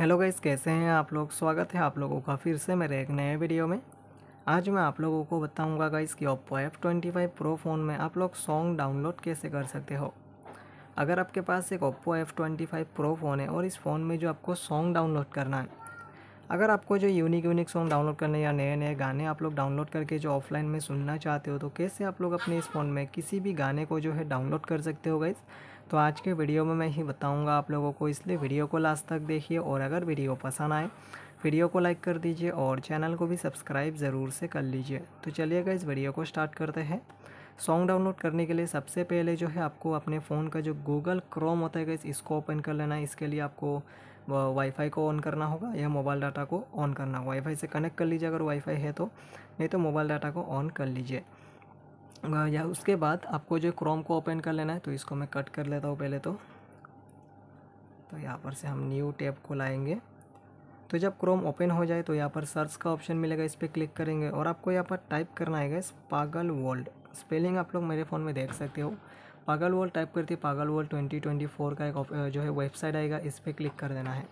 hello guys कैसे हैं आप लोग स्वागत है आप लोगों का फिर से मेरे एक नए वीडियो में आज मैं आप लोगों को बताऊंगा गाइस कि Oppo F twenty five pro phone में आप लोग सॉन्ग डाउनलोड कैसे कर सकते हो अगर आपके पास एक Oppo F twenty five pro phone है और इस फ़ोन में जो आपको सॉन्ग डाउनलोड करना है अगर आपको जो यूनिक यूनिक सॉन्ग डाउनलोड करने या नए नए गाने आप लोग डाउनलोड करके जो ऑफलाइन में सुनना चाहते हो तो कैसे आप लोग अपने इस फ़ोन में किसी भी गाने को जो है डाउनलोड कर सकते हो गाइज़ तो आज के वीडियो में मैं ही बताऊँगा आप लोगों को इसलिए वीडियो को लास्ट तक देखिए और अगर वीडियो पसंद आए वीडियो को लाइक कर दीजिए और चैनल को भी सब्सक्राइब ज़रूर से कर लीजिए तो चलिएगा इस वीडियो को स्टार्ट करते हैं सॉन्ग डाउनलोड करने के लिए सबसे पहले जो है आपको अपने फ़ोन का जो गूगल क्रोम होता है गई इसको ओपन कर लेना है इसके लिए आपको वाईफाई को ऑन करना होगा या मोबाइल डाटा को ऑन करना होगा वाईफाई से कनेक्ट कर लीजिए अगर वाईफाई है तो नहीं तो मोबाइल डाटा को ऑन कर लीजिए या उसके बाद आपको जो क्रोम को ओपन कर लेना है तो इसको मैं कट कर लेता हूँ पहले तो तो यहाँ पर से हम न्यू टैब को लाएंगे तो जब क्रोम ओपन हो जाए तो यहाँ पर सर्च का ऑप्शन मिलेगा इस पर क्लिक करेंगे और आपको यहाँ पर टाइप करना है गैस पागल वर्ल्ड स्पेलिंग आप लोग मेरे फ़ोन में देख सकते हो पागल वर्ल्ड टाइप करते पागल वर्ल्ड ट्वेंटी ट्वेंटी फोर का एक जो है वेबसाइट आएगा इस पर क्लिक कर देना है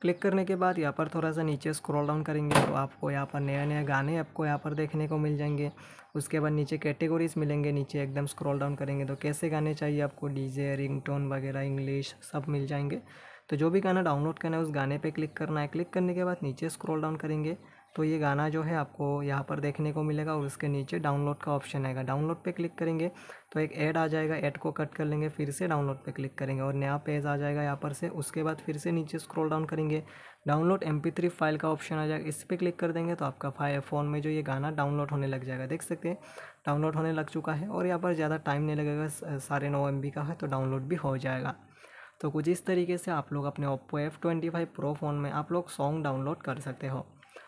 क्लिक करने के बाद यहाँ पर थोड़ा सा नीचे स्क्रॉल डाउन करेंगे तो आपको यहाँ पर नया नया गाने आपको यहाँ पर देखने को मिल जाएंगे उसके बाद नीचे कैटेगरीज मिलेंगे नीचे एकदम स्क्रॉल डाउन करेंगे तो कैसे गाने चाहिए आपको डीजे रिंगटोन वगैरह इंग्लिश सब मिल जाएंगे तो जो भी गाना डाउनलोड करना है उस गाने पे क्लिक करना है क्लिक करने के बाद नीचे स्क्रॉल डाउन करेंगे तो ये गाना जो है आपको यहाँ पर देखने को मिलेगा और उसके नीचे डाउनलोड का ऑप्शन आएगा डाउनलोड पे क्लिक करेंगे तो एक ऐड आ जाएगा ऐड को कट कर लेंगे फिर से डाउनलोड पे क्लिक करेंगे और नया पेज आ जाएगा यहाँ पर से उसके बाद फिर से नीचे स्क्रॉल डाउन करेंगे डाउनलोड एम फाइल का ऑप्शन आ जाएगा इस पर क्लिक कर देंगे तो आपका फाइल फ़ोन में जो ये गाना डाउनलोड होने लग जाएगा देख सकते हैं डाउनलोड होने लग चुका है और यहाँ पर ज़्यादा टाइम नहीं लगेगा साढ़े नौ एम का है तो डाउनलोड भी हो जाएगा तो कुछ इस तरीके से आप लोग अपने Oppo F twenty five pro phone में आप लोग सॉन्ग डाउनलोड कर सकते हो